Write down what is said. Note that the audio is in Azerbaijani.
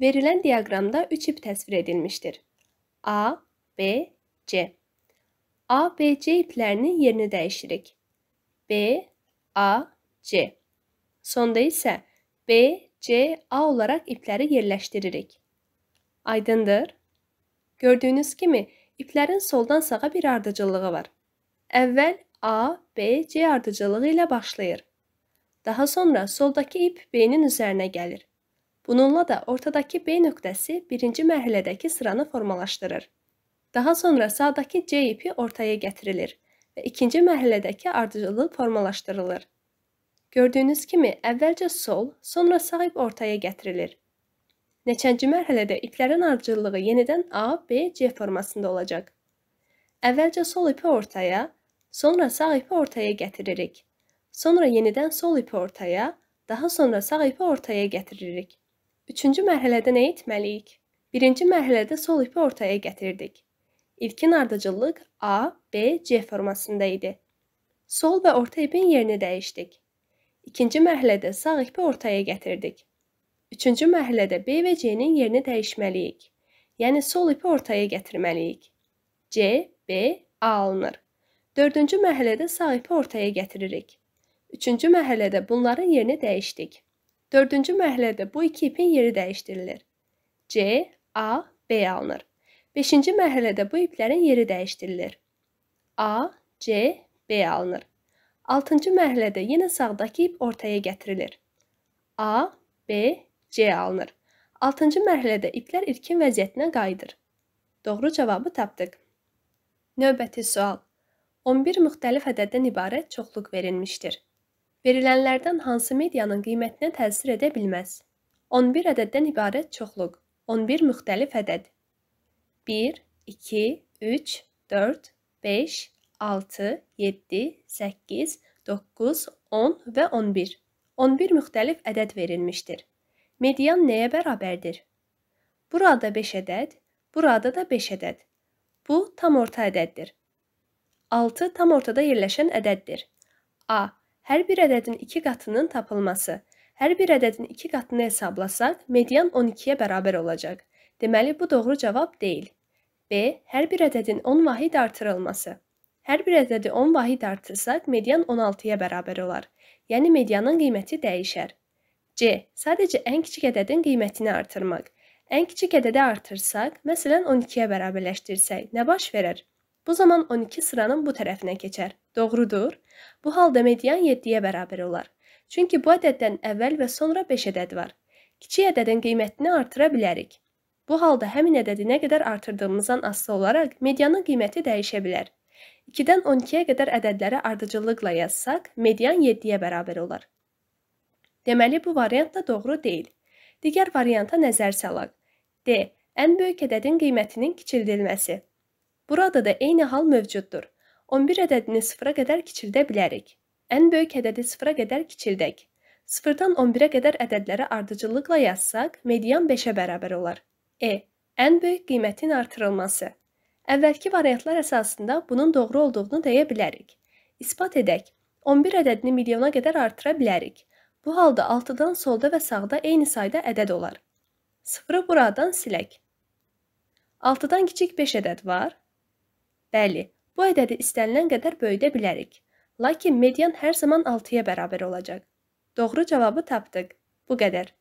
Verilən diaqramda 3 ip təsvir edilmişdir. A, B, C. A, B, C iplərinin yerini dəyişirik. B, A, C. Sonda isə B, C, A olaraq ipləri yerləşdiririk. Aydındır? Gördüyünüz kimi iplərin soldan sağa bir ardıcıllığı var. Əvvəl A, B, C ardıcılığı ilə başlayır. Daha sonra soldakı ip B-nin üzərinə gəlir. Bununla da ortadakı B nöqtəsi birinci mərhələdəki sıranı formalaşdırır. Daha sonra sağdakı C ipi ortaya gətirilir və ikinci mərhələdəki ardıcılıq formalaşdırılır. Gördüyünüz kimi əvvəlcə sol, sonra sağ ip ortaya gətirilir. Neçənci mərhələdə iplərin ardıcıllığı yenidən A, B, C formasında olacaq. Əvvəlcə sol ipi ortaya, sonra sağ ipi ortaya gətiririk. Sonra yenidən sol ipi ortaya, daha sonra sağ ipi ortaya gətiririk. Üçüncü mərhələdə nə etməliyik? Birinci mərhələdə sol ipi ortaya gətirdik. İlkin ardıcıllıq A, B, C formasında idi. Sol və orta ipin yerini dəyişdik. İkinci mərhələdə sağ ipi ortaya gətirdik. Üçüncü mərhələdə B və C-nin yerini dəyişməliyik. Yəni sol ipi ortaya gətirməliyik. C, B, A alınır. Dördüncü mərhələdə sağ ipi ortaya gətiririk. Üçüncü mərhələdə bunların yerini dəyişdik. Dördüncü mərhələdə bu iki ipin yeri dəyişdirilir. C, A, B alınır. Beşinci mərhələdə bu iplərin yeri dəyişdirilir. A, C, B alınır. Altıncı mərhələdə yenə sağdakı ip ortaya gətirilir. A, B, C alınır. Altıncı mərhələdə iplər ilkin vəziyyətinə qayıdır. Doğru cavabı tapdıq. Növbəti sual. 11 müxtəlif ədəddən ibarət çoxluq verilmişdir. Verilənlərdən hansı medianın qiymətinə təsir edə bilməz? 11 ədəddən ibarət çoxluq. 11 müxtəlif ədəd. 1, 2, 3, 4, 5, 6, 7, 8, 9, 10 və 11. 11 müxtəlif ədəd verilmişdir. Median nəyə bərabərdir? Burada 5 ədəd, burada da 5 ədəd. Bu tam orta ədəddir. 6 tam ortada yerləşən ədəddir. A hər bir ədədin 2 qatının tapılması. Hər bir ədədin 2 qatını hesablasaq, median 12-yə bərabər olacaq. Deməli bu doğru cavab deyil. B. Hər bir ədədin 10 vahid artırılması. Hər bir ədədi 10 vahid artırsaq, median 16-ya bərabər olar. Yəni medianın qiyməti dəyişər. C. Sadəcə ən kiçik ədədin qiymətini artırmaq. Ən kiçik ədədi artırsaq, məsələn 12-yə bərabərləşdirsək, nə baş verər? Bu zaman 12 sıranın bu tərəfinə keçər. Doğrudur? Bu halda median 7-yə bərabər olar. Çünki bu ədəddən əvvəl və sonra 5 ədəd var. Kiçik ədədin qiymətini artıra bilərik. Bu halda həmin ədədi nə qədər artırdığımızdan asılı olaraq medianın qiyməti dəyişə bilər. 2-dən 12-yə qədər ədədləri ardıcıllıqla yazsaq, median 7-yə bərabər olar. Deməli bu variant da doğru deyil. Digər varianta nəzər salaq. D. Ən böyük ədədin qiymətinin kiçildilməsi. Burada da eyni hal mövcuddur. 11 ədədini sıfıra qədər kiçildə bilərik. Ən böyük ədədi sıfıra qədər kiçildək. Sıfırdan 11-ə qədər ədədləri ardıcıllıqla yazsaq, median 5-ə bərabər olar. E. Ən böyük qiymətin artırılması. Əvvəlki variantlar əsasında bunun doğru olduğunu deyə bilərik. İsbat edək. 11 ədədini milyona qədər artıra bilərik. Bu halda 6-dan solda və sağda eyni sayda ədəd olar. Sıfırı buradan silək. 6-dan kiçik 5 ədəd var. Bəli, bu ədədi istənilən qədər böyüdə bilərik. Lakin median hər zaman 6-ya bərabər olacaq. Doğru cavabı tapdıq. Bu qədər.